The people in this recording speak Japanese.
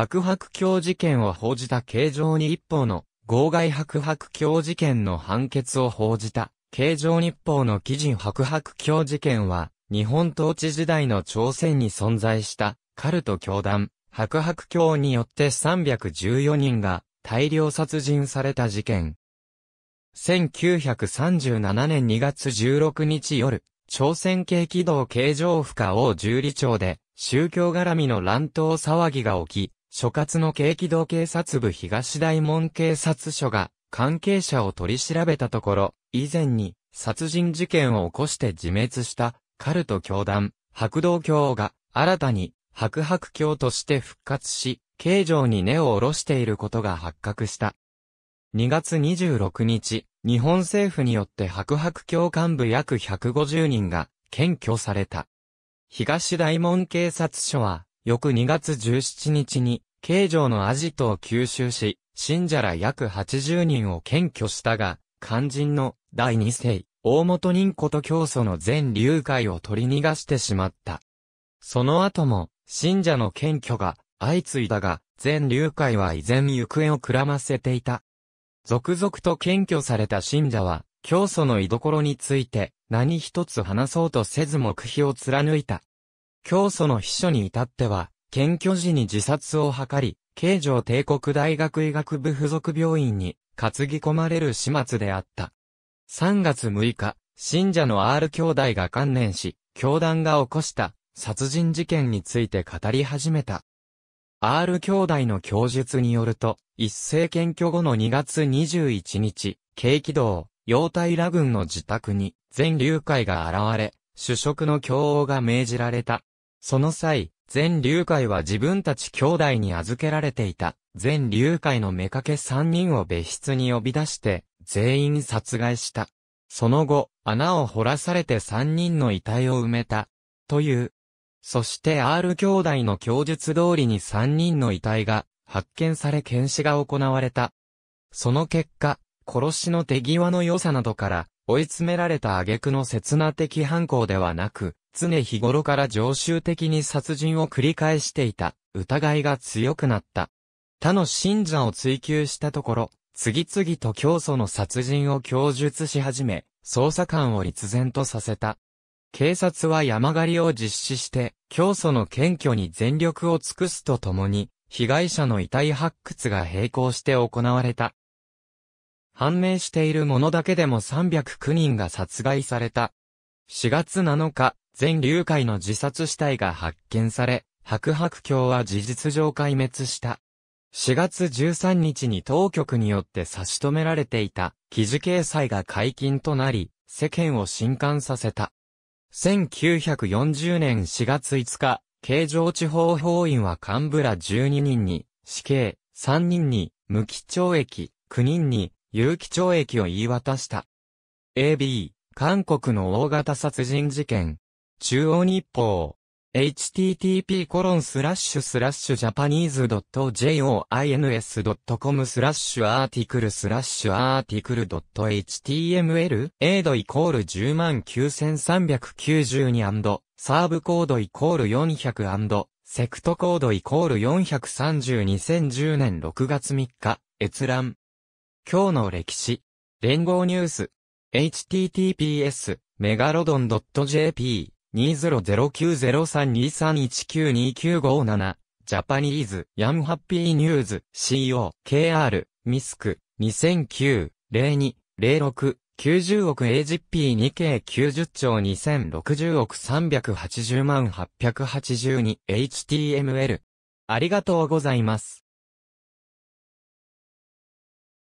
白白教事件を報じた形状に一方の、号外白白教事件の判決を報じた、形状日報の記事白白教事件は、日本統治時代の朝鮮に存在した、カルト教団、白白教によって314人が大量殺人された事件。1937年2月16日夜、朝鮮系軌道形状不可王十里町で、宗教絡みの乱闘騒ぎが起き、所轄の軽機動警察部東大門警察署が関係者を取り調べたところ、以前に殺人事件を起こして自滅したカルト教団、白道教が新たに白白教として復活し、形状に根を下ろしていることが発覚した。2月26日、日本政府によって白白教幹部約150人が検挙された。東大門警察署は翌2月17日に、慶城のアジトを吸収し、信者ら約80人を検挙したが、肝心の第2世、大本人こと教祖の全流会を取り逃がしてしまった。その後も、信者の検挙が相次いだが、全流会は依然行方をくらませていた。続々と検挙された信者は、教祖の居所について、何一つ話そうとせず目標を貫いた。教祖の秘書に至っては、検挙時に自殺を図り、京城帝国大学医学部附属病院に担ぎ込まれる始末であった。3月6日、信者の R 兄弟が観念し、教団が起こした殺人事件について語り始めた。R 兄弟の供述によると、一斉検挙後の2月21日、景気道、陽平軍の自宅に、全流会が現れ、主食の共応が命じられた。その際、全竜会は自分たち兄弟に預けられていた、全竜会の目け三人を別室に呼び出して、全員殺害した。その後、穴を掘らされて三人の遺体を埋めた。という。そして R 兄弟の供述通りに三人の遺体が発見され検視が行われた。その結果、殺しの手際の良さなどから追い詰められた挙句の刹那的犯行ではなく、常日頃から常習的に殺人を繰り返していた疑いが強くなった。他の信者を追求したところ、次々と教祖の殺人を供述し始め、捜査官を立然とさせた。警察は山狩りを実施して、教祖の検挙に全力を尽くすとともに、被害者の遺体発掘が並行して行われた。判明しているものだけでも309人が殺害された。4月7日、全流界の自殺死体が発見され、白白教は事実上壊滅した。4月13日に当局によって差し止められていた記事掲載が解禁となり、世間を震撼させた。1940年4月5日、京城地方法院は幹部ら12人に死刑、3人に無期懲役、9人に有期懲役を言い渡した。AB、韓国の大型殺人事件、中央日報。http://japanese.joins.com スラッシュアーティクルスラッシュアーティクル .html エイドイコール 109,392& サーブコードイコール 400& セクトコードイコール4302010年6月3日閲覧今日の歴史連合ニュース https メガロドン .jp 2 0 0 9 0 3 2 3 1 9 2 9 5 9 7ジャパニーズヤンハッピーニューズ CO KR ミスク2009 02 06 90億 AGP2 計90兆2060億380万 882HTML ありがとうございます。